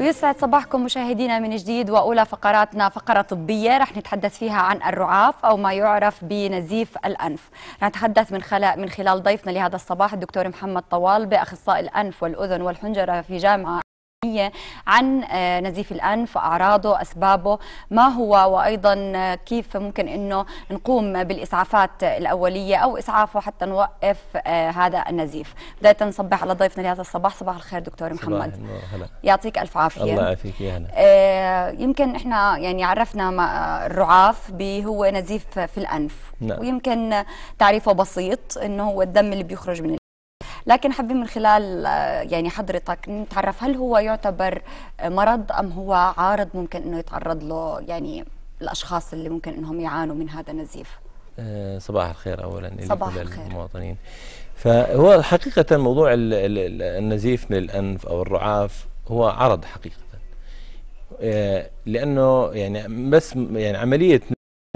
ويسعد صباحكم مشاهدينا من جديد واولى فقراتنا فقره طبيه رح نتحدث فيها عن الرعاف او ما يعرف بنزيف الانف رح نتحدث من خلال من خلال ضيفنا لهذا الصباح الدكتور محمد طوالبه اخصائي الانف والاذن والحنجره في جامعه عن آه، نزيف الأنف أعراضه أسبابه ما هو وأيضا آه، كيف ممكن أنه نقوم بالإسعافات الأولية أو إسعافه حتى نوقف آه، هذا النزيف بداية نصبح على ضيفنا لهذا الصباح صباح الخير دكتور محمد هلا. يعطيك ألف عافية الله يعافيك يا هلا يمكن إحنا يعني عرفنا الرعاف هو نزيف في الأنف نعم. ويمكن تعريفه بسيط أنه هو الدم اللي بيخرج من لكن حابين من خلال آه، يعني حضرتك نتعرف هل هو يعتبر مرض أم هو عارض ممكن أنه يتعرض له يعني الأشخاص اللي ممكن أنهم يعانوا من هذا النزيف آه، صباح الخير أولا صباح الخير للمواطنين فهو حقيقة موضوع النزيف من الأنف أو الرعاف هو عرض حقيقة آه، لأنه يعني بس يعني عملية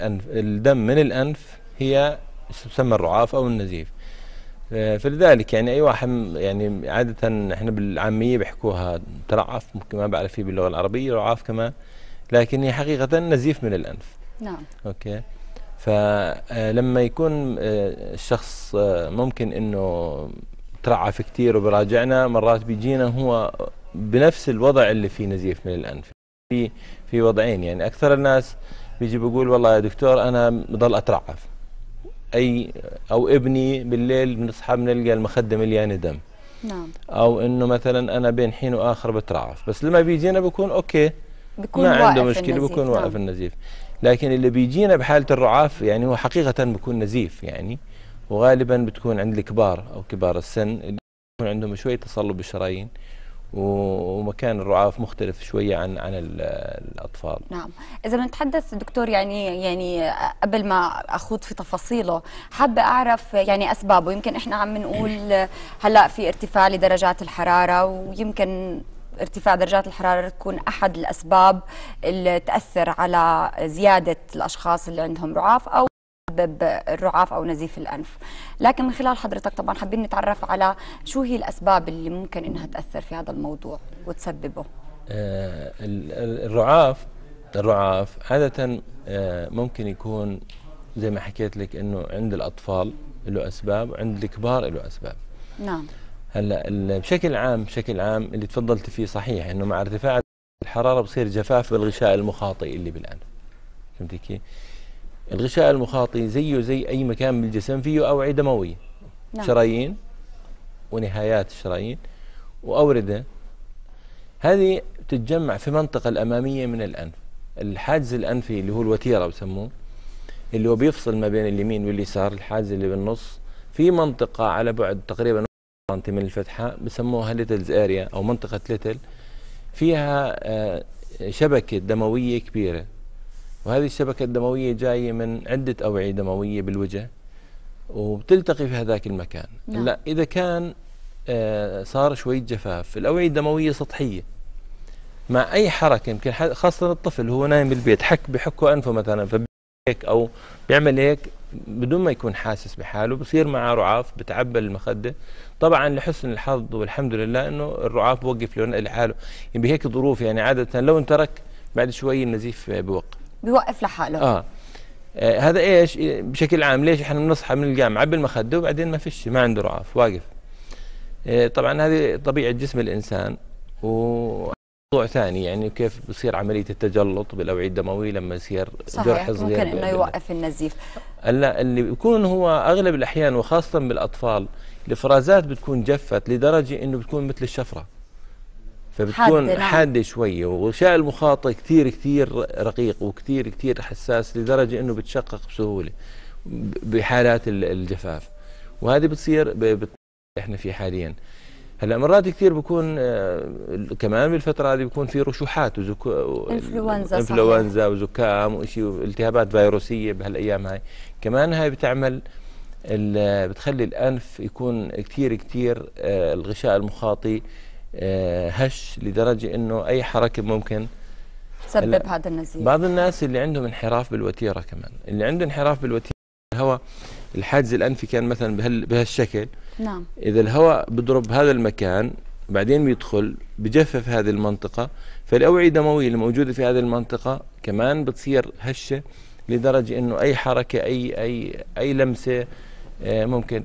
الدم من الأنف هي تسمى الرعاف أو النزيف آه، فلذلك يعني اي واحد يعني عاده احنا بالعاميه بيحكوها ترعف ممكن ما بعرف فيه باللغه العربيه رعاف كمان لكن هي حقيقه نزيف من الانف نعم اوكي فلما آه، يكون آه، الشخص ممكن انه ترعف كثير وبراجعنا مرات بيجينا هو بنفس الوضع اللي فيه نزيف من الانف في في وضعين يعني اكثر الناس بيجي بيقول والله يا دكتور انا بضل اترعف اي او ابني بالليل بنصحى بنلقى المخده مليانه دم نعم او انه مثلا انا بين حين واخر بترعف بس لما بيجينا بكون اوكي بكون ما عنده مشكله النزيف. بكون واقف نعم. النزيف لكن اللي بيجينا بحاله الرعاف يعني هو حقيقه بكون نزيف يعني وغالبا بتكون عند الكبار او كبار السن اللي بيكون عندهم شويه تصلب بالشرايين ومكان الرعاف مختلف شوية عن عن الأطفال نعم إذا بنتحدث دكتور يعني يعني قبل ما أخوض في تفاصيله حابة أعرف يعني أسبابه يمكن إحنا عم نقول هلأ في ارتفاع لدرجات الحرارة ويمكن ارتفاع درجات الحرارة تكون أحد الأسباب اللي تأثر على زيادة الأشخاص اللي عندهم رعاف أو يسبب الرعاف او نزيف الانف لكن من خلال حضرتك طبعا حابين نتعرف على شو هي الاسباب اللي ممكن انها تاثر في هذا الموضوع وتسببه آه الرعاف الرعاف عاده آه ممكن يكون زي ما حكيت لك انه عند الاطفال له اسباب وعند الكبار له اسباب نعم هلا بشكل عام بشكل عام اللي تفضلت فيه صحيح انه مع ارتفاع الحراره بصير جفاف بالغشاء المخاطي اللي بالانف فهمتي كيف؟ الغشاء المخاطي زيه زي أي مكان بالجسم فيه أوعية دموية نعم. شرايين ونهايات الشرايين وأوردة هذه تتجمع في المنطقة الأمامية من الأنف الحاجز الأنفي اللي هو الوتيرة بسموه اللي هو بيفصل ما بين اليمين واليسار الحاجز اللي بالنص في منطقة على بعد تقريبا سنتي من الفتحة بسموها ليتلز اريا أو منطقة ليتل فيها آه، شبكة دموية كبيرة وهذه الشبكة الدموية جاية من عدة أوعية دموية بالوجه وبتلتقي في هذاك المكان نعم. لا إذا كان آه صار شوية جفاف الأوعية الدموية سطحية مع أي حركة يمكن خاصة الطفل هو نايم بالبيت حك بحكه أنفه مثلا فبيك أو بيعمل هيك بدون ما يكون حاسس بحاله بصير معه رعاف بتعبى المخدة طبعا لحسن الحظ والحمد لله أنه الرعاف بوقف لحاله يعني بهيك ظروف يعني عادة لو انترك بعد شوي النزيف بوقف بيوقف لحاله اه, آه هذا ايش بشكل عام ليش احنا بنصحى من الجامعه بالمخده وبعدين ما فيش ما عنده رعاف واقف آه طبعا هذه طبيعه جسم الانسان و موضوع ثاني يعني كيف بصير عمليه التجلط بالاوعيه الدمويه لما يصير جرح صغير ممكن انه يوقف النزيف لا اللي بيكون هو اغلب الاحيان وخاصه بالاطفال الافرازات بتكون جفت لدرجه انه بتكون مثل الشفره فبتكون حادة, نعم. شوية وغشاء المخاطة كثير كثير رقيق وكثير كثير حساس لدرجة أنه بتشقق بسهولة بحالات الجفاف وهذه بتصير بت... احنا فيه حاليا هلا مرات كثير بكون آه، كمان بالفتره هذه بكون في رشوحات وزك... انفلونزا انفلونزا وزكام وشيء والتهابات فيروسيه بهالايام هاي كمان هاي بتعمل بتخلي الانف يكون كثير كثير آه، الغشاء المخاطي آه، هش لدرجه انه اي حركه ممكن تسبب هذا النزيف بعض الناس اللي عندهم انحراف بالوتيره كمان اللي عنده انحراف بالوتيره الهواء الحاجز الانفي كان مثلا بهال بهالشكل نعم اذا الهواء بضرب هذا المكان بعدين بيدخل بجفف هذه المنطقه فالاوعيه الدمويه الموجوده في هذه المنطقه كمان بتصير هشه لدرجه انه اي حركه اي اي اي لمسه آه، ممكن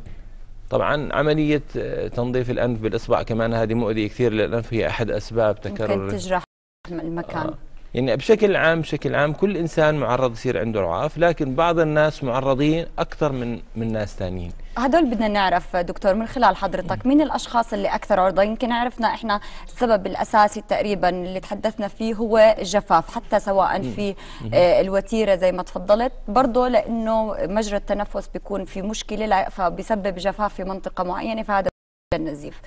طبعا عملية آه، تنظيف الأنف بالإصبع كمان هذه مؤذية كثير للأنف هي أحد أسباب تكرر ممكن تجرح المكان آه. يعني بشكل عام بشكل عام كل إنسان معرض يصير عنده رعاف لكن بعض الناس معرضين أكثر من من ناس ثانيين هدول بدنا نعرف دكتور من خلال حضرتك مين الاشخاص اللي اكثر عرضه يمكن عرفنا احنا السبب الاساسي تقريبا اللي تحدثنا فيه هو الجفاف حتى سواء في آه، الوتيره زي ما تفضلت برضه لانه مجرى التنفس بيكون في مشكله فبيسبب جفاف في منطقه معينه فهذا النزيف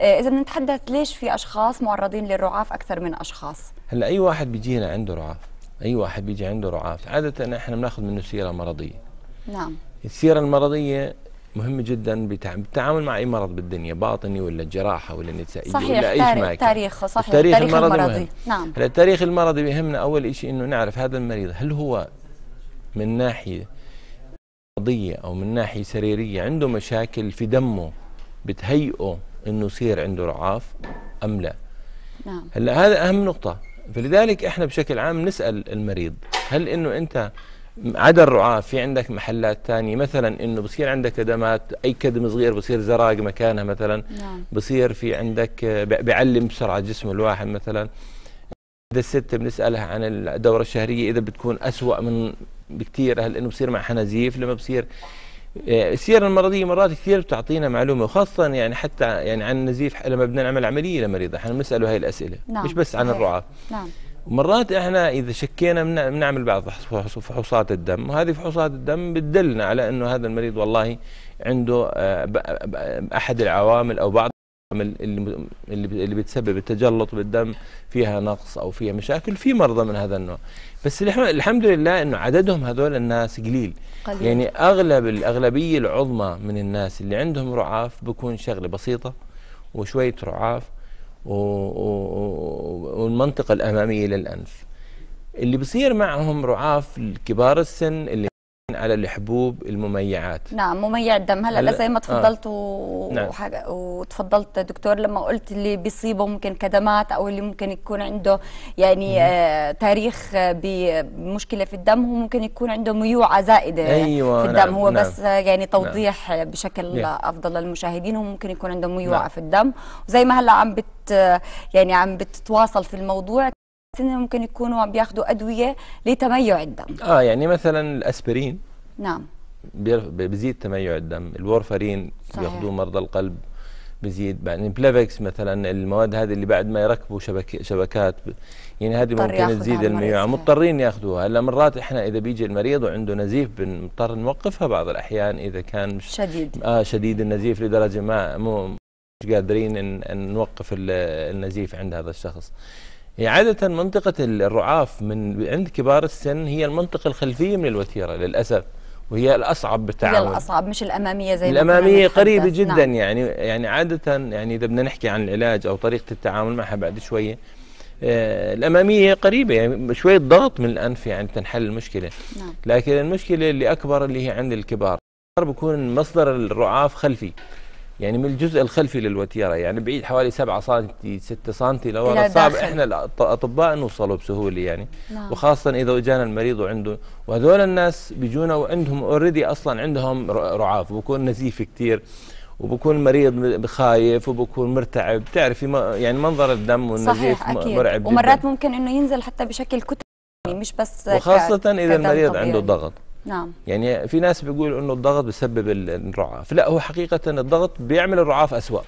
آه، اذا بنتحدث ليش في اشخاص معرضين للرعاف اكثر من اشخاص هلا اي واحد بيجينا عنده رعاف اي واحد بيجي عنده رعاف عاده احنا بناخذ منه سيره مرضيه نعم السيره المرضيه مهم جدا بالتعامل مع اي مرض بالدنيا باطني ولا جراحه ولا نسائيه صحيح ولا اي تاريخ صحيح التاريخ, التاريخ المرضي, نعم نعم التاريخ المرضي بيهمنا اول شيء انه نعرف هذا المريض هل هو من ناحيه مرضيه او من ناحيه سريريه عنده مشاكل في دمه بتهيئه انه يصير عنده رعاف ام لا نعم هلا هذا اهم نقطه فلذلك احنا بشكل عام نسال المريض هل انه انت عدا الرعاة في عندك محلات ثانيه مثلا انه بصير عندك كدمات اي كدم صغير بصير زراق مكانها مثلا نعم. بصير في عندك آه، بيعلم بسرعه جسم الواحد مثلا اذا الست بنسالها عن الدوره الشهريه اذا بتكون اسوا من بكثير انه بصير مع حنزيف لما بصير آه، السيره المرضيه مرات كثير بتعطينا معلومه وخاصه يعني حتى يعني عن النزيف لما بدنا نعمل عمليه لمريضة احنا بنساله هاي الاسئله نعم. مش بس عن الرعاه نعم مرات احنا اذا شكينا بنعمل بعض فحوصات الدم وهذه فحوصات الدم بتدلنا على انه هذا المريض والله عنده آه، احد العوامل او بعض اللي اللي بتسبب التجلط بالدم فيها نقص او فيها مشاكل في مرضى من هذا النوع بس الحمد لله انه عددهم هذول الناس قليل قليل. يعني اغلب الاغلبيه العظمى من الناس اللي عندهم رعاف بكون شغله بسيطه وشويه رعاف والمنطقة الأمامية للأنف اللي بصير معهم رعاف الكبار السن اللي على الحبوب المميعات نعم مميع الدم هلا هل... زي ما آه. تفضلت آه. و... نعم. وحاجة... وتفضلت دكتور لما قلت اللي بيصيبه ممكن كدمات او اللي ممكن يكون عنده يعني آه تاريخ آه، بمشكله في الدم هو ممكن يكون عنده ميوعه زائده أيوة في الدم نعم. هو نعم. بس آه، يعني نعم. توضيح نعم. بشكل نعم. افضل للمشاهدين هو ممكن يكون عنده ميوعه نعم. في الدم وزي ما هلا عم بت يعني عم بتتواصل في الموضوع ممكن يكونوا عم بياخذوا ادويه لتميع الدم اه يعني مثلا الاسبرين نعم بيزيد تميع الدم الورفرين بياخذوه مرضى القلب بزيد بعدين بلافكس مثلا المواد هذه اللي بعد ما يركبوا شبك شبكات يعني هذه ممكن تزيد الميوع مضطرين ياخذوها هلا مرات احنا اذا بيجي المريض وعنده نزيف بنضطر نوقفها بعض الاحيان اذا كان مش شديد اه شديد النزيف لدرجه ما مو مش قادرين ان, إن نوقف النزيف عند هذا الشخص يعني عادة منطقة الرعاف من عند كبار السن هي المنطقة الخلفية من الوتيرة للأسف وهي الأصعب بالتعامل هي الأصعب مش الأمامية زي الأمامية قريبة نعم. جدا نعم. يعني يعني عادة يعني إذا بدنا نحكي عن العلاج أو طريقة التعامل معها بعد شوية آه، الأمامية قريبة يعني شوية ضغط من الأنف يعني تنحل المشكلة نعم. لكن المشكلة اللي أكبر اللي هي عند الكبار بيكون مصدر الرعاف خلفي يعني من الجزء الخلفي للوتيره يعني بعيد حوالي 7 سم 6 سم لو انا صعب احنا الاطباء نوصله بسهوله يعني نعم. وخاصه اذا اجانا المريض وعنده وهذول الناس بيجونا وعندهم اوريدي اصلا عندهم رعاف وبكون نزيف كثير وبكون المريض خايف وبكون مرتعب تعرفي يعني منظر الدم والنزيف صحيح أكيد. مرعب ومرات جداً. ممكن انه ينزل حتى بشكل كتل مش بس وخاصه اذا المريض طبيعي. عنده ضغط نعم يعني في ناس بيقولوا انه الضغط بسبب الرعاف لا هو حقيقه الضغط بيعمل الرعاف اسوا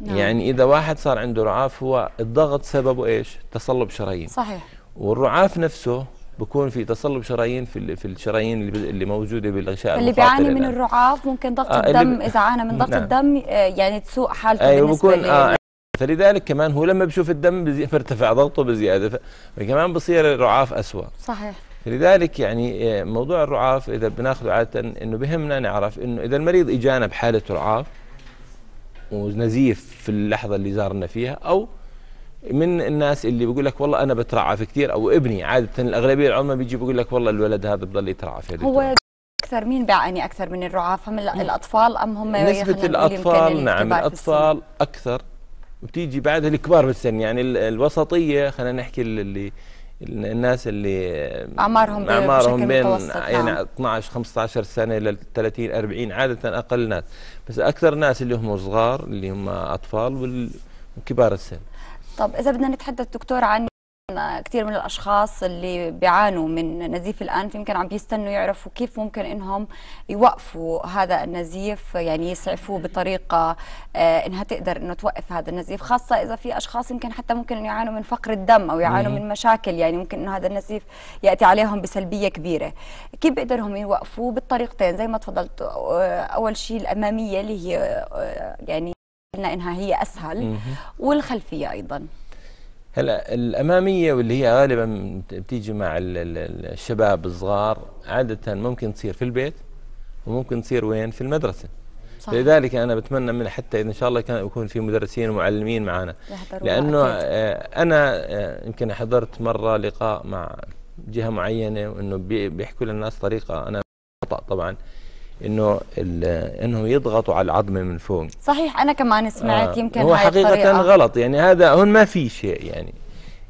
نعم. يعني اذا واحد صار عنده رعاف هو الضغط سببه ايش تصلب شرايين صحيح والرعاف نفسه بكون في تصلب شرايين في في الشرايين اللي اللي موجوده بالغشاء اللي بيعاني من يعني. الرعاف ممكن ضغط آه الدم اذا عانى من ضغط نعم. الدم آه، يعني تسوء حالته أيوة بالنسبه بكون آه فلذلك كمان هو لما بشوف الدم بيرتفع ضغطه بزياده فكمان بصير الرعاف أسوأ صحيح لذلك يعني آه، موضوع الرعاف اذا بناخذه عاده انه بهمنا نعرف انه اذا المريض اجانا بحاله رعاف ونزيف في اللحظه اللي زارنا فيها او من الناس اللي بيقول لك والله انا بترعف كثير او ابني عاده الاغلبيه العظمى بيجي بيقول لك والله الولد هذا بضل يترعف هو اكثر مين بيعاني اكثر من الرعاف هم الاطفال ام هم نسبه الاطفال نعم الاطفال اكثر وبتيجي بعدها الكبار بالسن يعني الوسطيه خلينا نحكي اللي الناس اللي اعمارهم اعمارهم بين نعم. يعني 12 15 سنه ل 30 40 عاده اقل ناس بس اكثر ناس اللي هم صغار اللي هم اطفال وكبار السن طب اذا بدنا نتحدث دكتور عن كثير من الاشخاص اللي بيعانوا من نزيف الانف يمكن عم بيستنوا يعرفوا كيف ممكن انهم يوقفوا هذا النزيف يعني يسعفوه بطريقه آه، انها تقدر انه توقف هذا النزيف خاصه اذا في اشخاص يمكن حتى ممكن يعانوا من فقر الدم او يعانوا من مشاكل يعني ممكن انه هذا النزيف ياتي عليهم بسلبيه كبيره كيف بيقدرهم يوقفوه بالطريقتين زي ما تفضلت آه، اول شيء الاماميه اللي هي آه، يعني قلنا انها هي اسهل والخلفيه ايضا هلا الاماميه واللي هي غالبا بتيجي مع الشباب الصغار عاده ممكن تصير في البيت وممكن تصير وين في المدرسه صح. لذلك انا بتمنى من حتى ان شاء الله كان يكون في مدرسين ومعلمين معنا لانه أكيد. آه، انا آه، يمكن حضرت مره لقاء مع جهه معينه وانه بيحكوا للناس طريقه انا خطا طبعا انه انهم يضغطوا على العظمه من فوق صحيح انا كمان سمعت آه يمكن هو حقيقه الطريقة. غلط يعني هذا هون ما في شيء يعني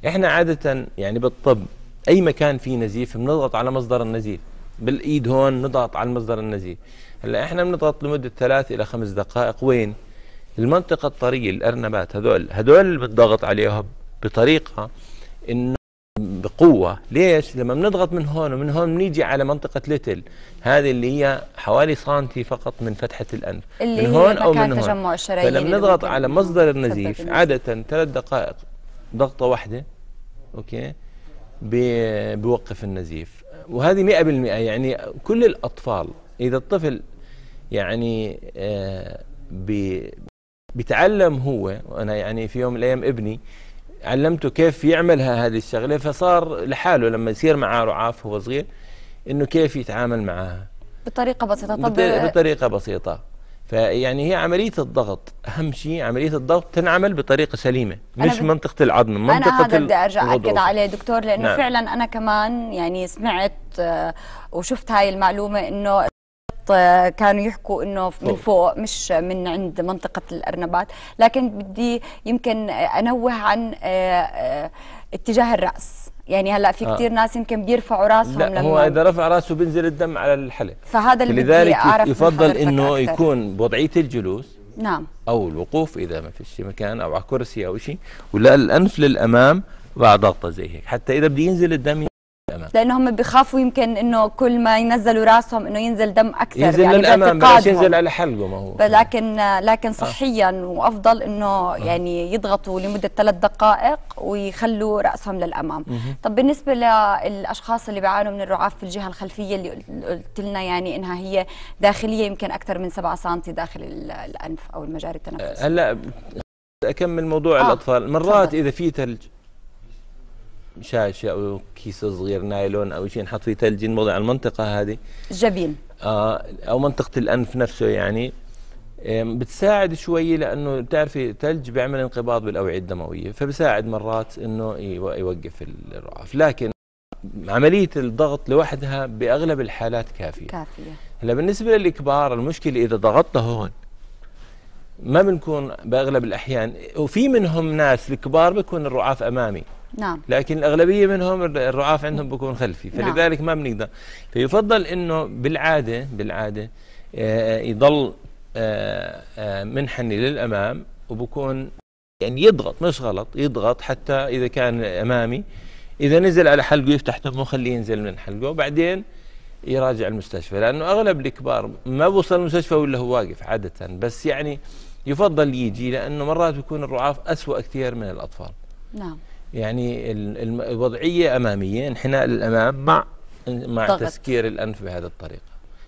احنا عاده يعني بالطب اي مكان فيه نزيف بنضغط على مصدر النزيف بالايد هون نضغط على مصدر النزيف هلا احنا بنضغط لمده ثلاث الى خمس دقائق وين المنطقه الطريه الارنبات هذول هذول بتضغط عليهم بطريقه انه بقوه ليش لما بنضغط من هون ومن هون بنيجي على منطقه ليتل هذه اللي هي حوالي سنتي فقط من فتحه الانف اللي من هون او من هون فلما نضغط على مصدر النزيف عاده ثلاث دقائق ضغطه واحده اوكي بوقف النزيف وهذه 100% يعني كل الاطفال اذا الطفل يعني آه بيتعلم هو وانا يعني في يوم من الايام ابني علمته كيف يعملها هذه الشغلة فصار لحاله لما يصير معاه رعاف هو صغير إنه كيف يتعامل معها بطريقة بسيطة طب بطريقة بسيطة فيعني هي عملية الضغط أهم شيء عملية الضغط تنعمل بطريقة سليمة مش بت... منطقة العظم منطقة أنا هذا بدي أرجع أكد عليه دكتور لأنه نعم. فعلا أنا كمان يعني سمعت آه، وشفت هاي المعلومة إنه كانوا يحكوا انه من فوق مش من عند منطقه الارنبات لكن بدي يمكن انوه عن آه، آه، اتجاه الراس يعني هلا في كثير آه. ناس يمكن بيرفعوا راسهم لا لما هو اذا رفع راسه بينزل الدم على الحلق فهذا اللي لذلك بدي يفضل انه أكثر. يكون بوضعيه الجلوس نعم او الوقوف اذا ما فيش مكان او على كرسي او شيء ولا الانف للامام مع ضغطه زي هيك حتى اذا بده ينزل الدم لانه هم بيخافوا يمكن انه كل ما ينزلوا راسهم انه ينزل دم اكثر يعني ينزل يعني للامام ينزل على حلقه ما هو لكن لكن آه. صحيا آه. وافضل انه آه. يعني يضغطوا لمده ثلاث دقائق ويخلوا راسهم للامام مه. طب بالنسبه للاشخاص اللي بيعانوا من الرعاف في الجهه الخلفيه اللي قلت لنا يعني انها هي داخليه يمكن اكثر من 7 سم داخل الانف او المجاري التنفسيه هلا اكمل موضوع آه. الاطفال مرات صدق. اذا في ثلج شاشه او كيس صغير نايلون او شيء نحط فيه ثلج نوضع على المنطقه هذه جبين آه او منطقه الانف نفسه يعني بتساعد شوي لانه بتعرفي ثلج بيعمل انقباض بالاوعيه الدمويه فبساعد مرات انه يوقف الرعاف لكن عمليه الضغط لوحدها باغلب الحالات كافيه كافيه هلا بالنسبه للكبار المشكله اذا ضغطنا هون ما بنكون باغلب الاحيان وفي منهم ناس الكبار بيكون الرعاف امامي نعم لكن الأغلبية منهم الرعاف عندهم بكون خلفي نعم. فلذلك نعم. ما بنقدر فيفضل إنه بالعادة بالعادة آه، يضل آه، آه، منحني للأمام وبكون يعني يضغط مش غلط يضغط حتى إذا كان أمامي إذا نزل على حلقه يفتح تمه خليه ينزل من حلقه وبعدين يراجع المستشفى لأنه أغلب الكبار ما بوصل المستشفى ولا هو واقف عادة بس يعني يفضل يجي لأنه مرات يكون الرعاف أسوأ كثير من الأطفال نعم يعني الوضعية أمامية انحناء للأمام مع مع طغط. تسكير الأنف بهذه الطريقة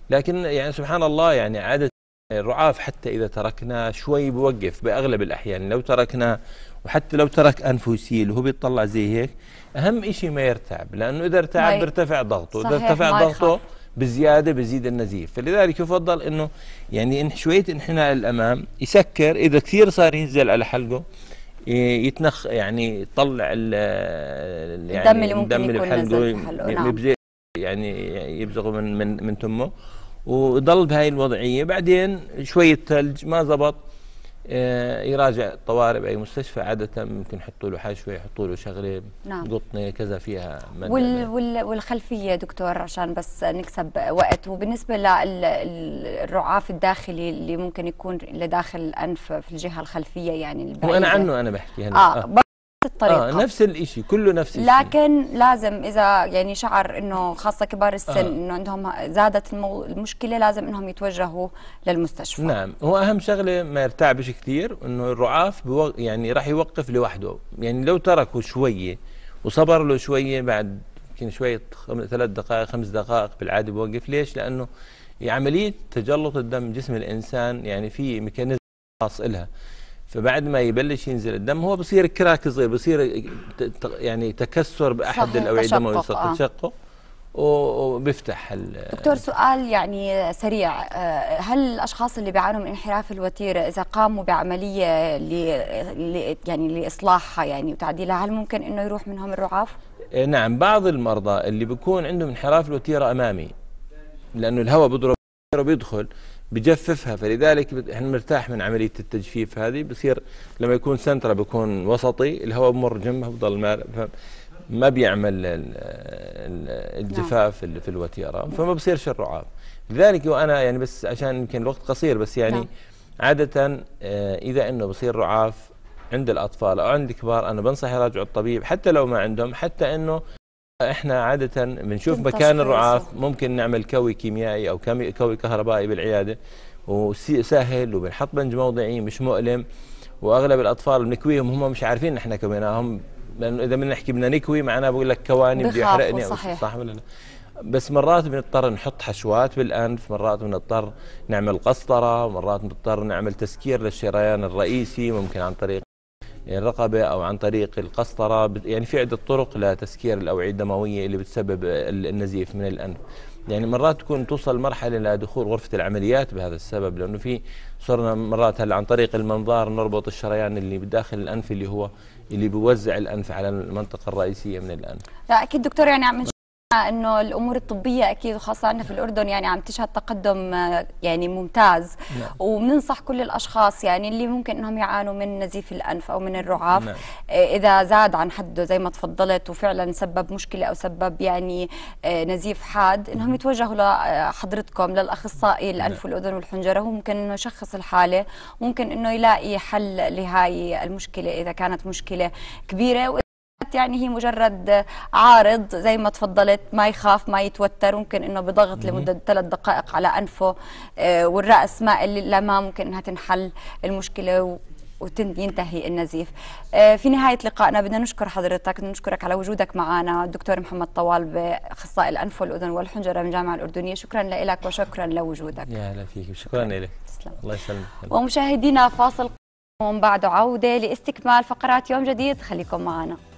لكن يعني سبحان الله يعني عادة الرعاف حتى إذا تركناه شوي بوقف بأغلب الأحيان لو تركناه وحتى لو ترك أنفه يسيل وهو بيطلع زي هيك أهم إشي ما يرتعب لأنه إذا ارتعب بيرتفع ضغطه إذا ارتفع ضغطه بزيادة بزيد النزيف فلذلك يفضل أنه يعني إن شوية انحناء الأمام يسكر إذا كثير صار ينزل على حلقه يتنخ يعني يطلع ال يعني الدم اللي ممكن يكون نزل في حلقه نعم. يعني يبزغه من من من تمه وضل بهاي الوضعيه بعدين شويه ثلج ما زبط آه، يراجع طوارئ باي مستشفى عاده ممكن يحطوا له حشوه يحطوا له شغله نعم. قطنه كذا فيها وال وال والخلفيه دكتور عشان بس نكسب وقت وبالنسبه للرعاف الداخلي اللي ممكن يكون لداخل الانف في الجهه الخلفيه يعني وانا عنه انا بحكي هنا آه. آه. الطريقه آه نفس الشيء كله نفس الشيء لكن لازم اذا يعني شعر انه خاصه كبار السن آه. انه عندهم زادت المو... المشكله لازم انهم يتوجهوا للمستشفى نعم هو اهم شغله ما يرتعبش كثير انه الرعاف يعني راح يوقف لوحده يعني لو تركه شويه وصبر له شويه بعد يمكن شويه ثلاث دقائق خمس دقائق بالعاده بوقف ليش لانه عمليه تجلط الدم جسم الانسان يعني في ميكانيزم خاص لها فبعد ما يبلش ينزل الدم هو بصير كراك صغير بصير يعني تكسر باحد الاوعيه الدمويه آه. تشقق وبيفتح دكتور سؤال يعني سريع آه، هل الاشخاص اللي بيعانوا من انحراف الوتيره اذا قاموا بعمليه ل... يعني لاصلاحها يعني وتعديلها هل ممكن انه يروح منهم الرعاف إيه، نعم بعض المرضى اللي بيكون عندهم انحراف الوتيره امامي لانه الهواء بيضرب بيدخل بجففها فلذلك احنا مرتاح من عمليه التجفيف هذه بصير لما يكون سنترا بيكون وسطي الهواء بمر جنبه بضل ما بيعمل الجفاف نعم. في الوتيره فما بصير شرعاب لذلك وانا يعني بس عشان يمكن الوقت قصير بس يعني نعم. عاده آه، اذا انه بصير رعاف عند الاطفال او عند الكبار انا بنصح يراجعوا الطبيب حتى لو ما عندهم حتى انه احنا عادة بنشوف مكان الرعاف ممكن نعمل كوي كيميائي او كوي كهربائي بالعيادة وسهل وبنحط بنج موضعي مش مؤلم واغلب الاطفال بنكويهم هم مش عارفين نحن كويناهم لانه اذا بدنا نحكي بدنا نكوي معناه بقول لك كواني بده يحرقني صحيح. صح ولا لا بس مرات بنضطر نحط حشوات بالانف مرات بنضطر نعمل قسطره مرات بنضطر نعمل تسكير للشريان الرئيسي ممكن عن طريق الرقبة أو عن طريق القسطرة يعني في عدة طرق لتسكير الأوعية الدموية اللي بتسبب النزيف من الأنف يعني مرات تكون توصل مرحلة لدخول غرفة العمليات بهذا السبب لأنه في صرنا مرات هلا عن طريق المنظار نربط الشريان اللي بداخل الأنف اللي هو اللي بيوزع الأنف على المنطقة الرئيسية من الأنف أكيد دكتور يعني عم انه الامور الطبيه اكيد وخاصه عندنا في الاردن يعني عم تشهد تقدم آه، يعني ممتاز نعم. وبننصح كل الاشخاص يعني اللي ممكن انهم يعانوا من نزيف الانف او من الرعاف نعم. آه، اذا زاد عن حده زي ما تفضلت وفعلا سبب مشكله او سبب يعني آه، نزيف حاد انهم يتوجهوا لحضرتكم للاخصائي نعم. الانف نعم. والاذن والحنجره هو ممكن انه يشخص الحاله ممكن انه يلاقي حل لهي المشكله اذا كانت مشكله كبيره يعني هي مجرد عارض زي ما تفضلت ما يخاف ما يتوتر ممكن انه بضغط لمده ثلاث دقائق على انفه آه، والراس ما اللي ما ممكن انها تنحل المشكله وينتهي النزيف آه، في نهاية لقائنا بدنا نشكر حضرتك بدنا نشكرك على وجودك معنا الدكتور محمد طوال بأخصائي الأنف والأذن والحنجرة من جامعة الأردنية شكرا لك وشكرا لوجودك يا هلا فيك شكرا لك الله يسلمك ومشاهدينا فاصل ومن عودة لاستكمال فقرات يوم جديد خليكم معنا